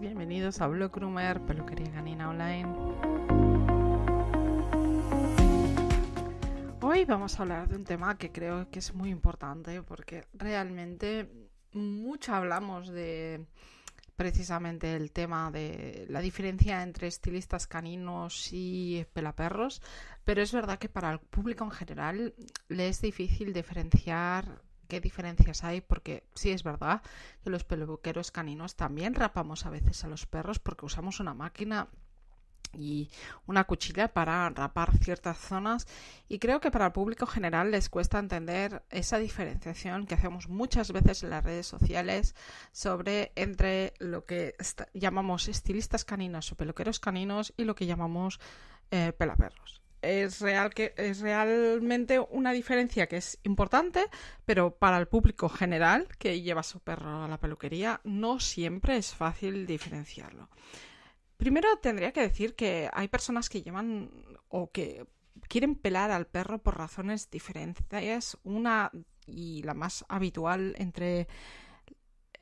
Bienvenidos a Blog Peluquería Canina Online. Hoy vamos a hablar de un tema que creo que es muy importante porque realmente mucho hablamos de precisamente el tema de la diferencia entre estilistas caninos y pelaperros, pero es verdad que para el público en general le es difícil diferenciar qué diferencias hay, porque sí es verdad que los peluqueros caninos también rapamos a veces a los perros porque usamos una máquina y una cuchilla para rapar ciertas zonas y creo que para el público general les cuesta entender esa diferenciación que hacemos muchas veces en las redes sociales sobre entre lo que llamamos estilistas caninos o peluqueros caninos y lo que llamamos eh, pelaperros es, real que, es realmente una diferencia que es importante, pero para el público general que lleva su perro a la peluquería no siempre es fácil diferenciarlo. Primero tendría que decir que hay personas que llevan o que quieren pelar al perro por razones diferentes. Una y la más habitual entre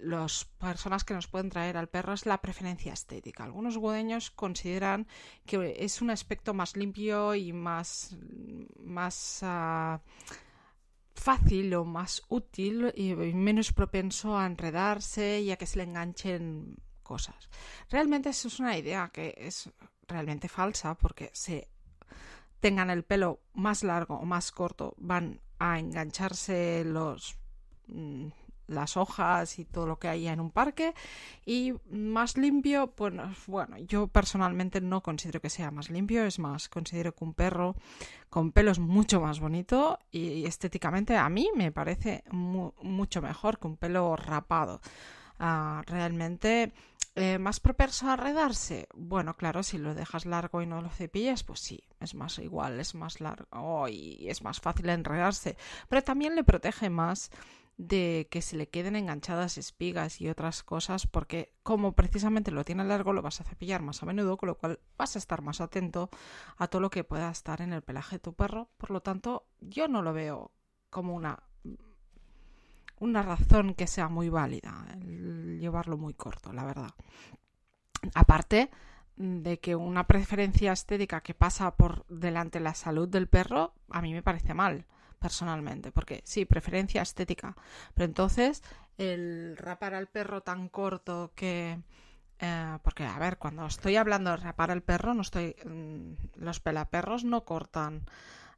las personas que nos pueden traer al perro es la preferencia estética. Algunos gudeños consideran que es un aspecto más limpio y más, más ah, fácil o más útil y menos propenso a enredarse y a que se le enganchen cosas. Realmente eso es una idea que es realmente falsa porque se tengan el pelo más largo o más corto van a engancharse los... Mm, las hojas y todo lo que haya en un parque y más limpio pues bueno yo personalmente no considero que sea más limpio es más considero que un perro con pelo es mucho más bonito y estéticamente a mí me parece mucho mejor que un pelo rapado ah, realmente eh, más propenso a enredarse bueno claro si lo dejas largo y no lo cepillas pues sí es más igual es más largo y es más fácil enredarse pero también le protege más de que se le queden enganchadas espigas y otras cosas porque como precisamente lo tiene largo lo vas a cepillar más a menudo con lo cual vas a estar más atento a todo lo que pueda estar en el pelaje de tu perro por lo tanto yo no lo veo como una razón que sea muy válida llevarlo muy corto la verdad aparte de que una preferencia estética que pasa por delante la salud del perro a mí me parece mal personalmente, porque sí, preferencia estética, pero entonces el rapar al perro tan corto que... Eh, porque, a ver, cuando estoy hablando de rapar al perro, no estoy... Mm, los pelaperros no cortan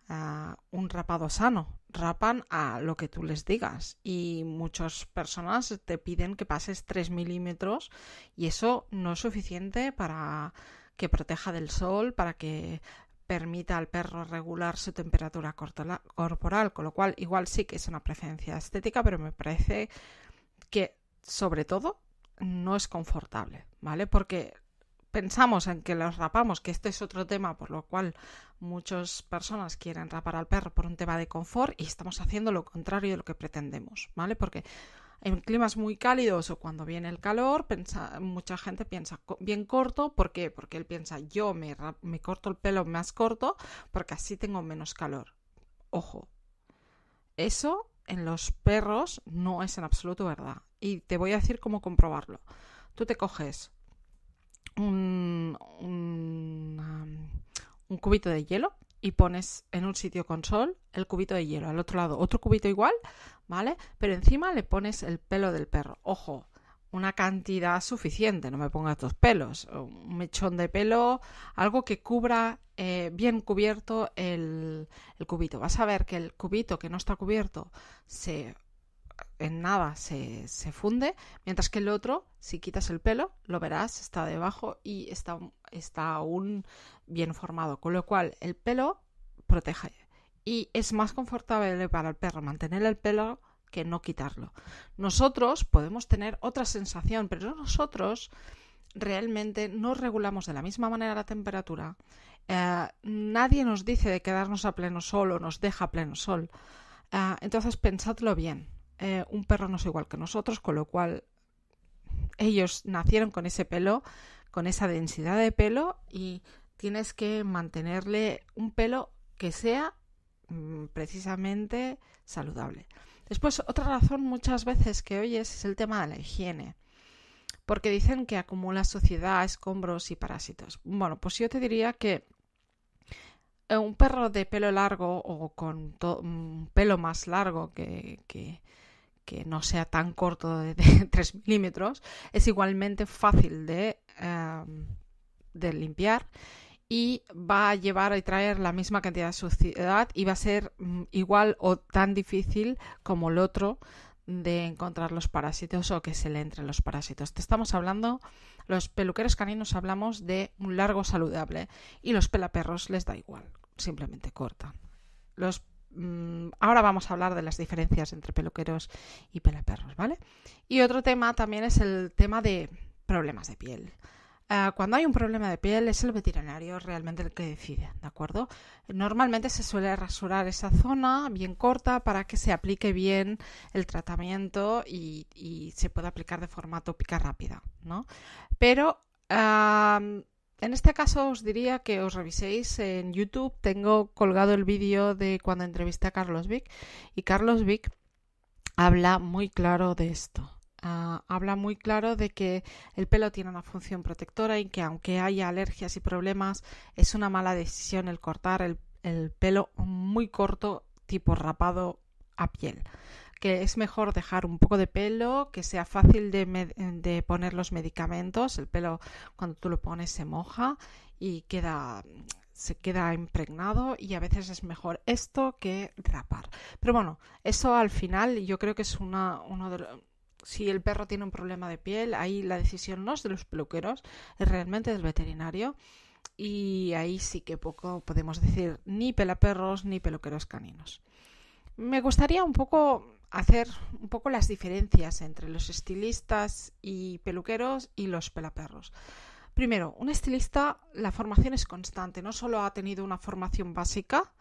ah, un rapado sano. Rapan a lo que tú les digas. Y muchas personas te piden que pases 3 milímetros y eso no es suficiente para que proteja del sol, para que permita al perro regular su temperatura corporal, con lo cual igual sí que es una preferencia estética, pero me parece que sobre todo no es confortable, ¿vale? Porque pensamos en que los rapamos, que este es otro tema por lo cual muchas personas quieren rapar al perro por un tema de confort y estamos haciendo lo contrario de lo que pretendemos, ¿vale? Porque en climas muy cálidos o cuando viene el calor, mucha gente piensa bien corto. ¿Por qué? Porque él piensa, yo me, corto el pelo más corto porque así tengo menos calor. Ojo, eso en los perros no es en absoluto verdad. Y te voy a decir cómo comprobarlo. Tú te coges un cubito de hielo, y pones en un sitio con sol el cubito de hielo, al otro lado otro cubito igual, ¿vale? Pero encima le pones el pelo del perro. Ojo, una cantidad suficiente, no me pongas dos pelos, un mechón de pelo, algo que cubra eh, bien cubierto el, el, cubito. Vas a ver que el cubito que no está cubierto se en nada se, funde, mientras que el otro, si quitas el pelo, lo verás, está debajo y está, aún bien formado, con lo cual el pelo protege y es más confortable para el perro mantener el pelo que no quitarlo. Nosotros podemos tener otra sensación, pero nosotros realmente no regulamos de la misma manera la temperatura. Eh, nadie nos dice de quedarnos a pleno sol o nos deja a pleno sol. Eh, entonces, pensadlo bien. Eh, un perro no es igual que nosotros, con lo cual ellos nacieron con ese pelo, con esa densidad de pelo y tienes que mantenerle un pelo que sea mm, precisamente saludable. Después, otra razón muchas veces que oyes es el tema de la higiene, porque dicen que acumula suciedad, escombros y parásitos. Bueno, pues yo te diría que eh, un perro de pelo largo o con un mm, pelo más largo que, que no sea tan corto de, 3 milímetros, es igualmente fácil de, em, de limpiar y va a llevar y traer la misma cantidad de suciedad y va a ser mm, igual o tan difícil como el otro de encontrar los parásitos o que se le entren los parásitos. Te estamos hablando, los peluqueros caninos hablamos de un largo saludable y los pelaperros les da igual, simplemente cortan. Los Mm, ahora vamos a hablar de las diferencias entre peluqueros y pelaperros, ¿vale? Y otro tema también es el tema de problemas de piel. Eh, cuando hay un problema de piel es el veterinario realmente el que decide, ¿de acuerdo? Normalmente se suele rasurar esa zona bien corta para que se aplique bien el tratamiento y, se pueda aplicar de forma tópica rápida, ¿no? Pero en este caso os diría que os reviséis en YouTube. Tengo colgado el vídeo de cuando entrevisté a Carlos Vick y Carlos Vick habla muy claro de esto. Ah, habla muy claro de que el pelo tiene una función protectora y que aunque haya alergias y problemas, es una mala decisión el cortar el, el pelo muy corto, tipo rapado a piel que es mejor dejar un poco de pelo, que sea fácil de, poner los medicamentos. El pelo cuando tú lo pones se moja y queda se queda impregnado y a veces es mejor esto que rapar. Pero bueno, eso al final yo creo que es una, uno de los si el perro tiene un problema de piel, ahí la decisión no es de los peluqueros, es realmente del veterinario. Y ahí sí que poco podemos decir ni pelaperros ni peluqueros caninos. Me gustaría un poco hacer un poco las diferencias entre los estilistas y peluqueros y los pelaperros. Primero, un estilista, la formación es constante, no solo ha tenido una formación básica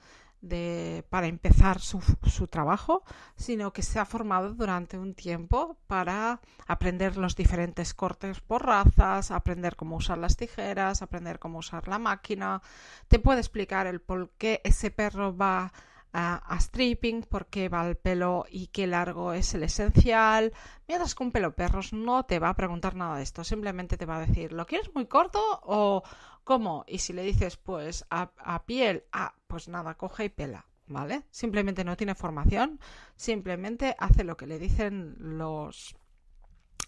para empezar su, su trabajo, sino que se ha formado durante un tiempo para aprender los diferentes cortes por razas, aprender cómo usar las tijeras, aprender cómo usar la máquina. Te puede explicar el por qué ese perro va a, stripping, porque va el pelo y qué largo es el esencial. Mientras que un pelo perros no te va a preguntar nada de esto, simplemente te va a decir, ¿lo quieres muy corto o cómo? Y si le dices, pues a, piel, ah, pues nada, coge y pela. ¿Vale? Simplemente no tiene formación, simplemente hace lo que le dicen los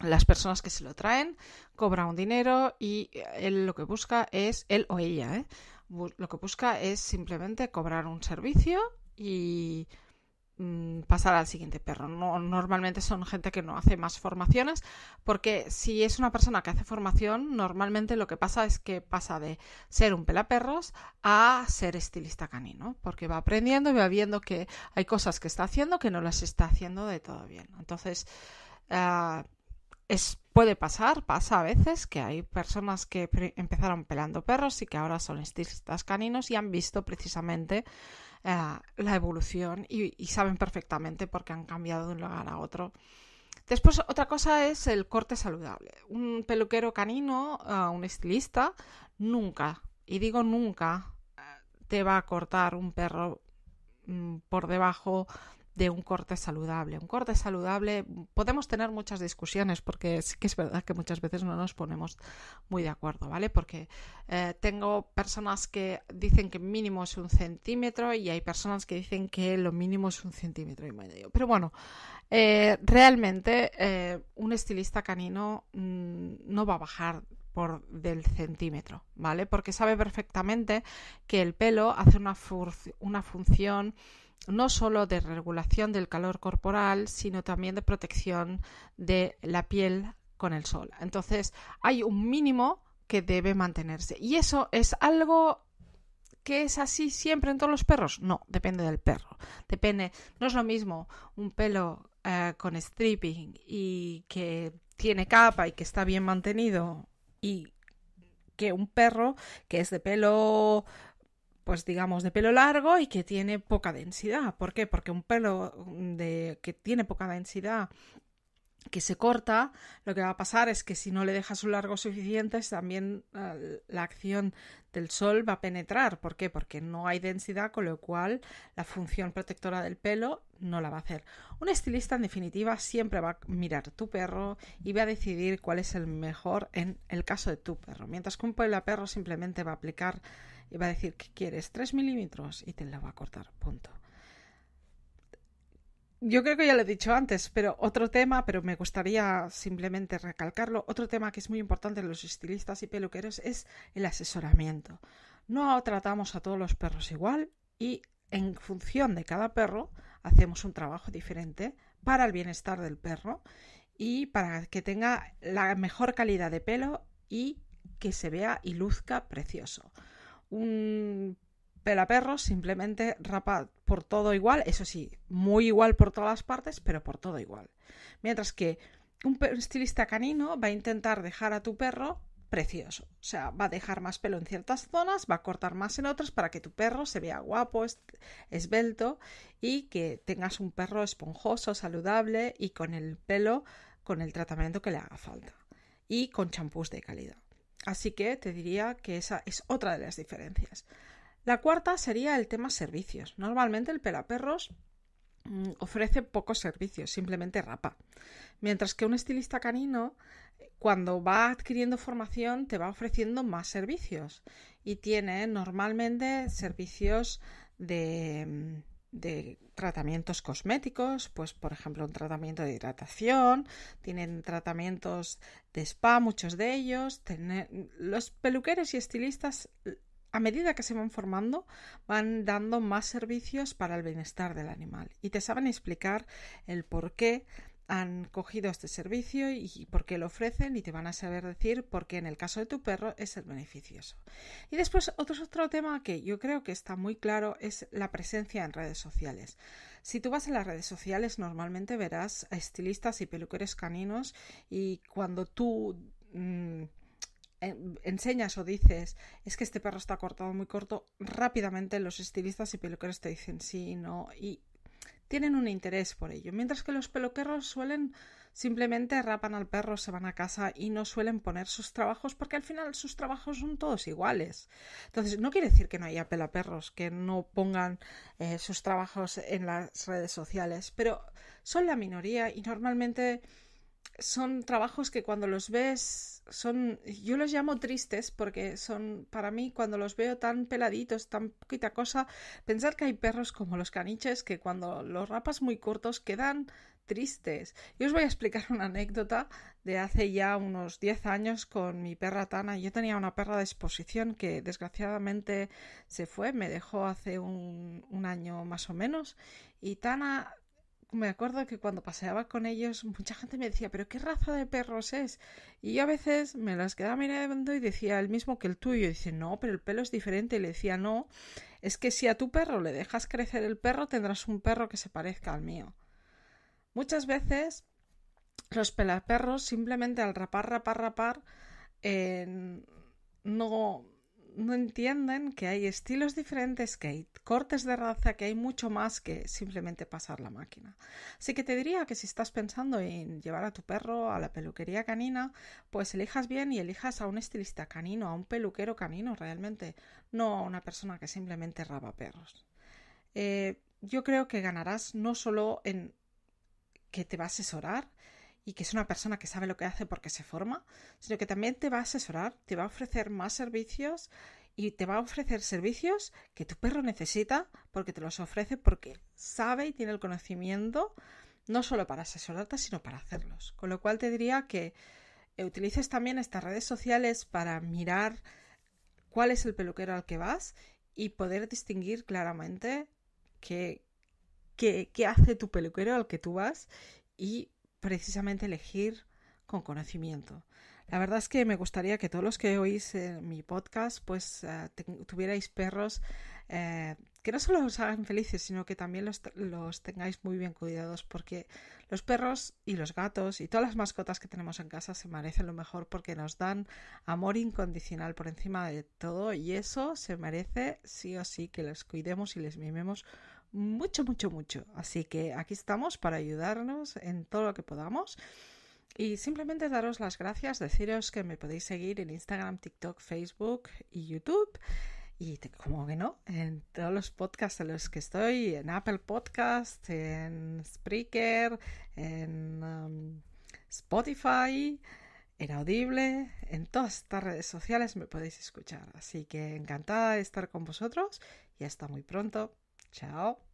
las personas que se lo traen, cobra un dinero y eh, él lo que busca es, él o ella, ¿eh? lo que busca es simplemente cobrar un servicio y mm, pasar al siguiente perro. normalmente son gente que no hace más formaciones, porque si es una persona que hace formación, normalmente lo que pasa es que pasa de ser un pelaperros a ser estilista canino, porque va aprendiendo y va viendo que hay cosas que está haciendo que no las está haciendo de todo bien. Entonces, ah, puede pasar, pasa a veces que hay personas que empezaron pelando perros y que ahora son estilistas caninos y han visto precisamente la evolución y, saben perfectamente porque han cambiado de un lugar a otro. Después, otra cosa es el corte saludable. Un peluquero canino, ah, un estilista, nunca, y digo nunca, ah, te va a cortar un perro mm, por debajo de un corte saludable. Un corte saludable, podemos tener muchas discusiones porque sí que es verdad que muchas veces no nos ponemos muy de acuerdo, ¿vale? Porque eh, tengo personas que dicen que mínimo es un centímetro y hay personas que dicen que lo mínimo es un centímetro y medio. Pero bueno, eh, realmente eh, un estilista canino mm, no va a bajar por del centímetro, ¿vale? Porque sabe perfectamente que el pelo hace una, una función no solo de regulación del calor corporal, sino también de protección de la piel con el sol. Entonces, hay un mínimo que debe mantenerse. Y eso es algo que es así siempre en todos los perros. No, depende del perro. Depende, no es lo mismo un pelo eh, con stripping y que tiene capa y que está bien mantenido y que un perro que es de pelo pues digamos, de pelo largo y que tiene poca densidad. ¿Por qué? Porque un pelo mm, de, que tiene poca densidad que se corta, lo que va a pasar es que si no le dejas un largo suficiente, también eh, la acción del sol va a penetrar. ¿Por qué? Porque no hay densidad, con lo cual la función protectora del pelo no la va a hacer. Un estilista, en definitiva, siempre va a mirar tu perro y va a decidir cuál es el mejor en el caso de tu perro. Mientras que un puebla perro simplemente va a aplicar y va a decir que quieres 3 milímetros y te la va a cortar. Punto yo creo que ya lo he dicho antes, pero otro tema, pero me gustaría simplemente recalcarlo, otro tema que es muy importante en los estilistas y peluqueros es el asesoramiento. No tratamos a todos los perros igual y en función de cada perro hacemos un trabajo diferente para el bienestar del perro y para que tenga la mejor calidad de pelo y que se vea y luzca precioso. Un pelaperro simplemente rapa por todo igual, eso sí, muy igual por todas las partes, pero por todo igual. Mientras que un estilista canino va a intentar dejar a tu perro precioso. O sea, va a dejar más pelo en ciertas zonas, va a cortar más en otras para que tu perro se vea guapo, esbelto y que tengas un perro esponjoso, saludable y con el pelo, con el tratamiento que le haga falta y con champús de calidad. Así que te diría que esa es otra de las diferencias. La cuarta sería el tema servicios. Normalmente el pelaperros mm, ofrece pocos servicios, simplemente rapa. Mientras que un estilista canino, cuando va adquiriendo formación, te va ofreciendo más servicios y tiene normalmente servicios de, mm, de tratamientos cosméticos, pues por ejemplo un tratamiento de hidratación, tienen tratamientos de spa, muchos de ellos, los peluqueros y estilistas a medida que se van formando, van dando más servicios para el bienestar del animal y te saben explicar el por qué han cogido este servicio y por qué lo ofrecen y te van a saber decir por qué en el caso de tu perro es el beneficioso. Y después otro, otro tema que yo creo que está muy claro es la presencia en redes sociales. Si tú vas a las redes sociales normalmente verás a estilistas y peluqueros caninos y cuando tú mm, enseñas o dices, es que este perro está cortado muy corto, rápidamente los estilistas y peluqueros te dicen sí, no, y tienen un interés por ello, mientras que los peluqueros suelen simplemente rapan al perro, se van a casa y no suelen poner sus trabajos porque al final sus trabajos son todos iguales. Entonces, no quiere decir que no haya pelaperros, que no pongan eh, sus trabajos en las redes sociales, pero son la minoría y normalmente son trabajos que cuando los ves son, yo los llamo tristes porque son, para mí, cuando los veo tan peladitos, tan poquita cosa, pensar que hay perros como los caniches que cuando los rapas muy cortos quedan tristes. Yo os voy a explicar una anécdota de hace ya unos 10 años con mi perra Tana. Yo tenía una perra de exposición que desgraciadamente se fue, me dejó hace un, un año más o menos. Y Tana me acuerdo que cuando paseaba con ellos mucha gente me decía, pero ¿qué raza de perros es? Y yo a veces me las quedaba mirando y decía el mismo que el tuyo. Y dice, no, pero el pelo es diferente. Y le decía, no, es que si a tu perro le dejas crecer el perro, tendrás un perro que se parezca al mío. Muchas veces los pelaperros simplemente al rapar, rapar, rapar, eh, no no entienden que hay estilos diferentes, que hay cortes de raza, que hay mucho más que simplemente pasar la máquina. Así que te diría que si estás pensando en llevar a tu perro a la peluquería canina, pues elijas bien y elijas a un estilista canino, a un peluquero canino realmente, no a una persona que simplemente raba perros. Eh, yo creo que ganarás no solo en que te va a asesorar, y que es una persona que sabe lo que hace porque se forma, sino que también te va a asesorar, te va a ofrecer más servicios y te va a ofrecer servicios que tu perro necesita porque te los ofrece porque sabe y tiene el conocimiento no solo para asesorarte, sino para hacerlos. Con lo cual te diría que eh, utilices también estas redes sociales para mirar cuál es el peluquero al que vas y poder distinguir claramente qué, qué, hace tu peluquero al que tú vas y precisamente elegir con conocimiento. La verdad es que me gustaría que todos los que oís en eh, mi podcast pues eh, tuvierais perros eh, que no solo os hagan felices, sino que también los, tengáis muy bien cuidados porque los perros y los gatos y todas las mascotas que tenemos en casa se merecen lo mejor porque nos dan amor incondicional por encima de todo y eso se merece sí o sí que los cuidemos y les mimemos mucho, mucho, mucho. Así que aquí estamos para ayudarnos en todo lo que podamos. Y simplemente daros las gracias, deciros que me podéis seguir en Instagram, TikTok, Facebook y YouTube. Y como que no, en todos los podcasts en los que estoy, en Apple Podcast, en Spreaker, en um, Spotify, en Audible, en todas estas redes sociales me podéis escuchar. Así que encantada de estar con vosotros y hasta muy pronto. Chao.